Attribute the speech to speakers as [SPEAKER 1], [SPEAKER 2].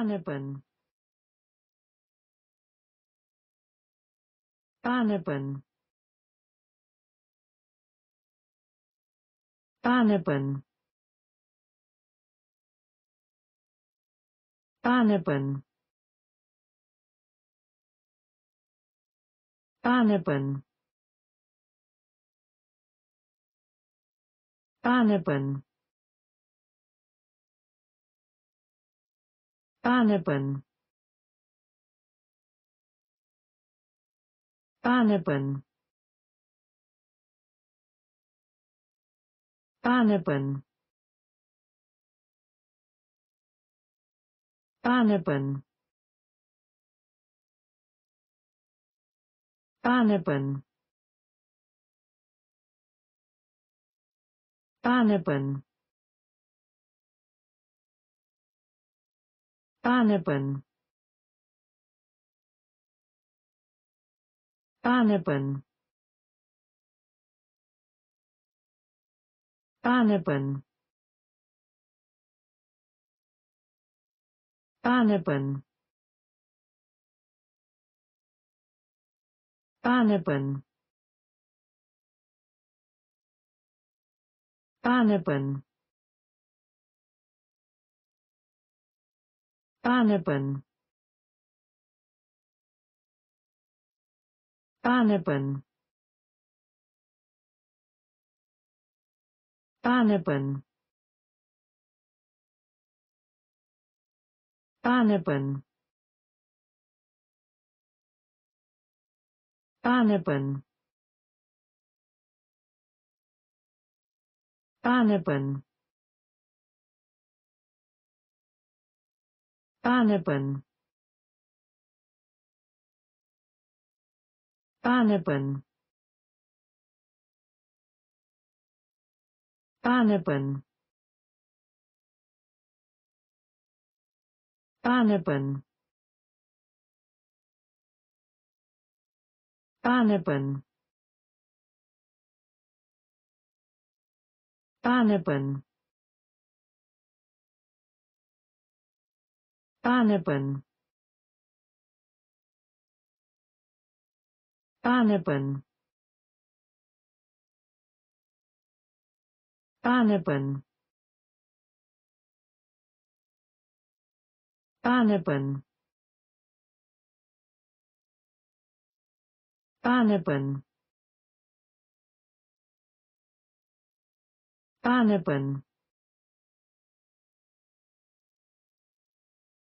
[SPEAKER 1] Banaban Banaban Banaban Banaban Banaban Banaban Banaban. Banaban. Banaban. Banaban. Banaban. Banaban. Banaban. Banaban. Banaban. Banaban. Banaban. Banaban. Banaban. Banaban. Banaban. Banaban. Banaban. Banaban. Banaban Banaban Banaban Banaban Banaban Banaban Banaban. Banaban. Banaban. Banaban. Banaban. Banaban.